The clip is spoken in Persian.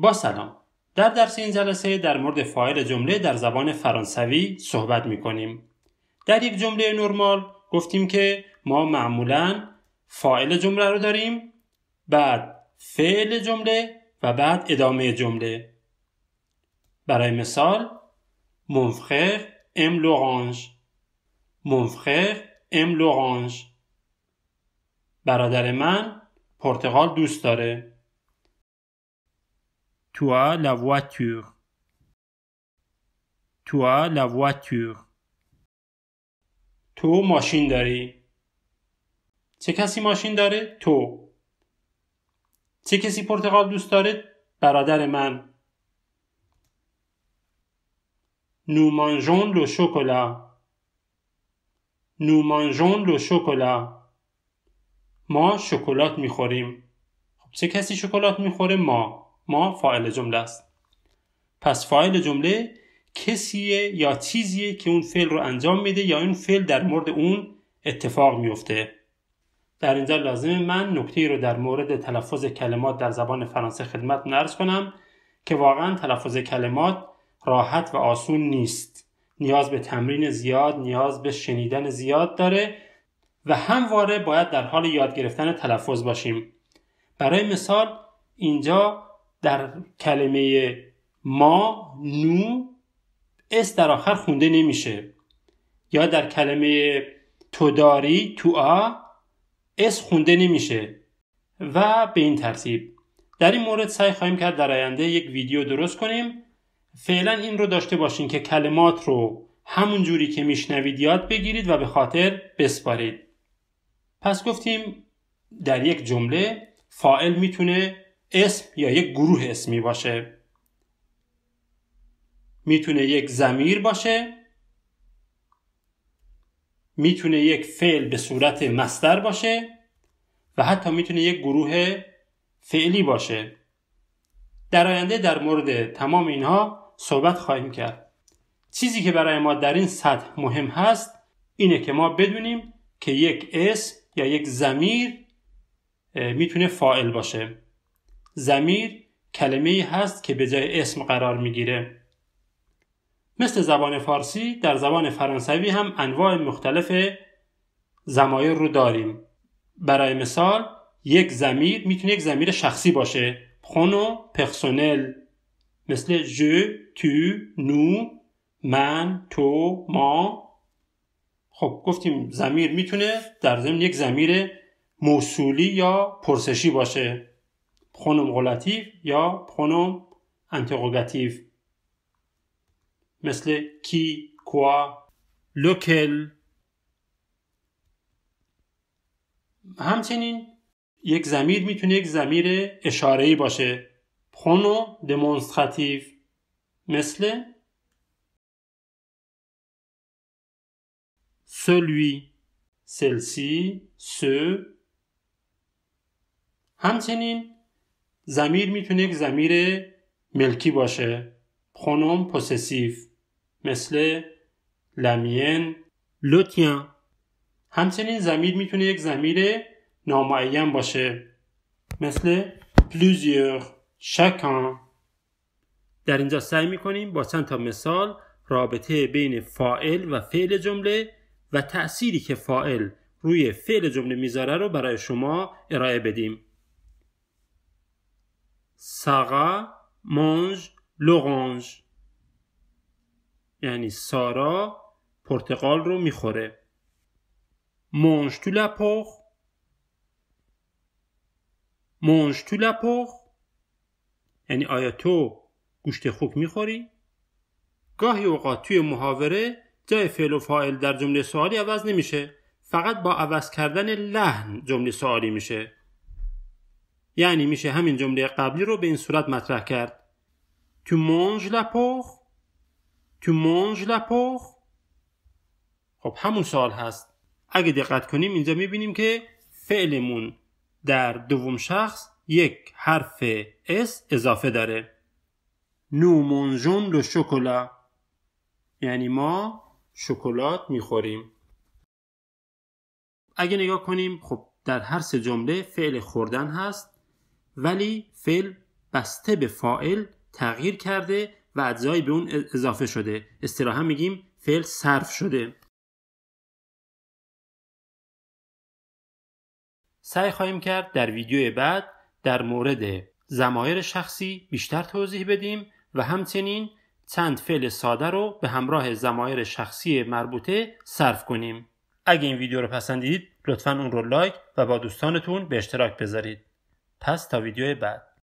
با سلام در درس این جلسه در مورد فاعل جمله در زبان فرانسوی صحبت می کنیم در یک جمله نرمال گفتیم که ما معمولا فاعل جمله رو داریم بعد فعل جمله و بعد ادامه جمله برای مثال Mon ام aime l'orange. ام frère برادر من پرتغال دوست داره. Toi la voiture. Toi voiture. تو ماشین داری. چه کسی ماشین داره؟ تو. چه کسی پرتغال دوست داره؟ برادر من. نو مانژون لو نومانژون نو mangeons ما شکلات میخوریم. خب چه کسی شکلات میخوره ما؟ ما فاعل جمله است پس فاعل جمله کسیه یا چیزیه که اون فعل رو انجام میده یا این فعل در مورد اون اتفاق میفته در اینجا لازم من نکته رو در مورد تلفظ کلمات در زبان فرانسه خدمت نرز کنم که واقعا تلفظ کلمات راحت و آسون نیست نیاز به تمرین زیاد نیاز به شنیدن زیاد داره و همواره باید در حال یاد گرفتن تلفظ باشیم برای مثال اینجا در کلمه ما نو اس در آخر خونده نمیشه یا در کلمه توداری تو آ اس خونده نمیشه و به این ترتیب در این مورد سعی خواهیم کرد در آینده یک ویدیو درست کنیم فعلا این رو داشته باشین که کلمات رو همون جوری که میشنوید یاد بگیرید و به خاطر بسپارید پس گفتیم در یک جمله فائل میتونه اسم یا یک گروه اسمی باشه میتونه یک زمیر باشه میتونه یک فعل به صورت مستر باشه و حتی میتونه یک گروه فعلی باشه در آینده در مورد تمام اینها صحبت خواهیم کرد چیزی که برای ما در این سطح مهم هست اینه که ما بدونیم که یک اسم یا یک زمیر میتونه فائل باشه زمیر کلمه هست که به جای اسم قرار میگیره مثل زبان فارسی در زبان فرانسوی هم انواع مختلف زمایر رو داریم برای مثال یک زمیر میتونه یک زمیر شخصی باشه پرونو پرسونل مثل جو، تو نو من تو ما خب گفتیم زمیر میتونه در ضمن یک زمیر موصولی یا پرسشی باشه پرونوم غلطیف یا پرونوم انتروگاتیو مثل کی، کوا، لوکل همچنین یک زمیر میتونه یک زمیر اشارهی باشه پرونوم دمونستراتیو مثل سلوی. سلسی. سو همچنین زمیر میتونه یک زمیر ملکی باشه پرونوم پوسسیف مثل لمین لوتیان. همچنین زمیر میتونه یک زمیر نامعین باشه مثل پلوزیور شکان در اینجا سعی میکنیم با چند تا مثال رابطه بین فائل و فعل جمله و تأثیری که فائل روی فعل جمله میذاره رو برای شما ارائه بدیم سارا مانج یعنی سارا پرتقال رو میخوره مانج تو لپخ مانج تو لپخ یعنی آیا تو گوشت خوک میخوری؟ گاهی اوقات توی محاوره جای فعل و فاعل در جمله سوالی عوض نمیشه فقط با عوض کردن لحن جمله سوالی میشه یعنی میشه همین جمله قبلی رو به این صورت مطرح کرد تو مونج لپوخ تو مونج لپوخ خب همون سال هست اگه دقت کنیم اینجا میبینیم که فعلمون در دوم شخص یک حرف اس اضافه داره نو منجون دو شکولا یعنی ما شکلات میخوریم اگه نگاه کنیم خب در هر سه جمله فعل خوردن هست ولی فعل بسته به فاعل تغییر کرده و اجزایی به اون اضافه شده استراحه میگیم فعل صرف شده سعی خواهیم کرد در ویدیو بعد در مورد زمایر شخصی بیشتر توضیح بدیم و همچنین چند فعل ساده رو به همراه زمایر شخصی مربوطه صرف کنیم. اگه این ویدیو رو پسندید لطفا اون رو لایک و با دوستانتون به اشتراک بذارید. پس تا ویدیو بعد